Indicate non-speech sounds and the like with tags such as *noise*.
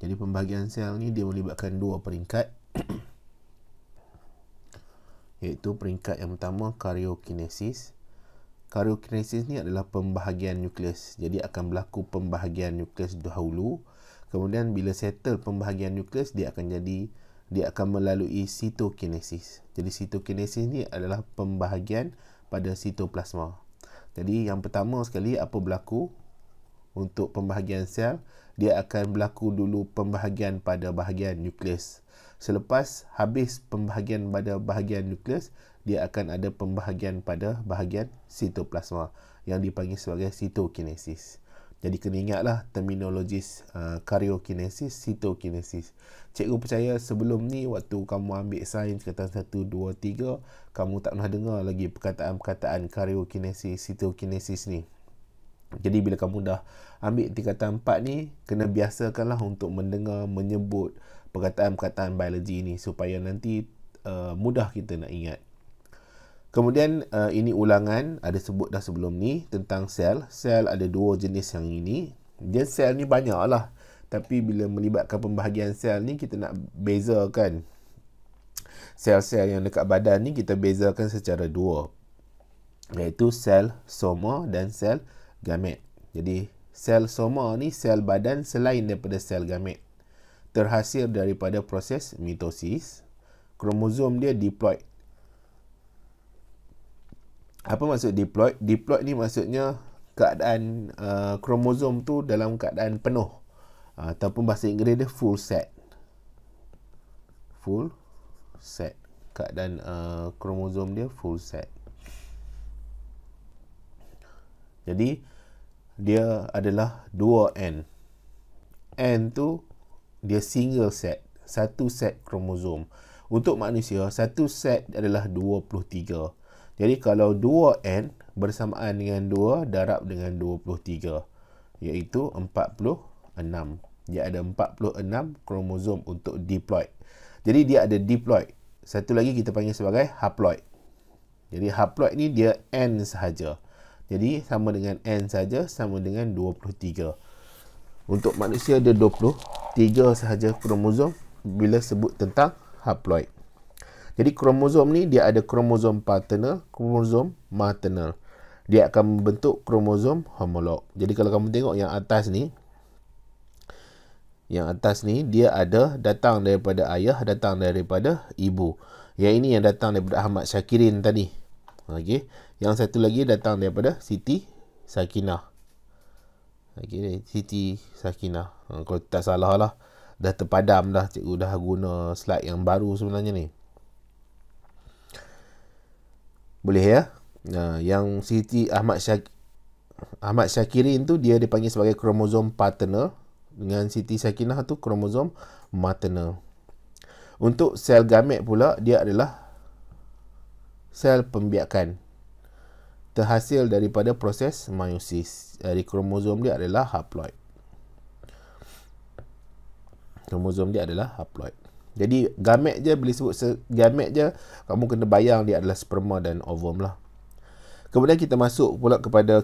Jadi pembahagian sel ni dia melibatkan dua peringkat *coughs* iaitu peringkat yang pertama karyokinesis. Karyokinesis ni adalah pembahagian nukleus. Jadi akan berlaku pembahagian nukleus dahulu. Kemudian bila settle pembahagian nukleus dia akan jadi dia akan melalui sitokinesis. Jadi sitokinesis ni adalah pembahagian pada sitoplasma. Jadi yang pertama sekali apa berlaku? untuk pembahagian sel, dia akan berlaku dulu pembahagian pada bahagian nukleus. Selepas habis pembahagian pada bahagian nukleus, dia akan ada pembahagian pada bahagian sitoplasma yang dipanggil sebagai sitokinesis. Jadi kena ingatlah terminologi uh, karyokinesis, sitokinesis. Cikgu percaya sebelum ni waktu kamu ambil sains kata 1 2 3, kamu tak pernah dengar lagi perkataan-perkataan karyokinesis, sitokinesis ni. Jadi bila kamu dah ambil tingkatan 4 ni, kena biasakanlah untuk mendengar, menyebut perkataan-perkataan biologi ni supaya nanti uh, mudah kita nak ingat. Kemudian uh, ini ulangan ada sebut dah sebelum ni tentang sel. Sel ada dua jenis yang ini. Dia sel ni banyaklah. Tapi bila melibatkan pembahagian sel ni kita nak bezakan sel-sel yang dekat badan ni kita bezakan secara dua. Iaitu sel soma dan sel gamet. Jadi sel soma ni sel badan selain daripada sel gamet. Terhasil daripada proses mitosis, kromosom dia diploid. Apa maksud diploid? Diploid ni maksudnya keadaan uh, kromosom tu dalam keadaan penuh. Uh, ataupun bahasa Inggeris dia full set. Full set. Keadaan uh, kromosom dia full set. Jadi dia adalah dua N. N tu dia single set, satu set kromosom. Untuk manusia, satu set adalah 23. Jadi kalau 2N bersamaan dengan 2 darab dengan 23 iaitu 46. Dia ada 46 kromosom untuk diploid. Jadi dia ada diploid. Satu lagi kita panggil sebagai haploid. Jadi haploid ni dia N sahaja. Jadi sama dengan N saja sama dengan 23. Untuk manusia ada 23 sahaja kromosom bila sebut tentang haploid. Jadi kromosom ni dia ada kromosom paternal, kromosom maternal. Dia akan membentuk kromosom homolog. Jadi kalau kamu tengok yang atas ni, yang atas ni dia ada datang daripada ayah, datang daripada ibu. Yang ini yang datang daripada Ahmad Syakirin tadi. Okey. Yang satu lagi datang daripada Siti Sakinah. Okey, Siti Sakinah. Ha, kalau tak salah lah. Dah terpadam dah cikgu dah guna slide yang baru sebenarnya ni. Boleh ya? Ha, yang Siti Ahmad Syak Ahmad Syakirin tu dia dipanggil sebagai kromosom paternal dengan Siti Sakinah tu kromosom maternal. Untuk sel gamet pula dia adalah sel pembiakan terhasil daripada proses meiosis dari kromosom dia adalah haploid. Kromosom dia adalah haploid. Jadi gamet je boleh sebut gamet je kamu kena bayang dia adalah sperma dan ovum lah. Kemudian kita masuk pula kepada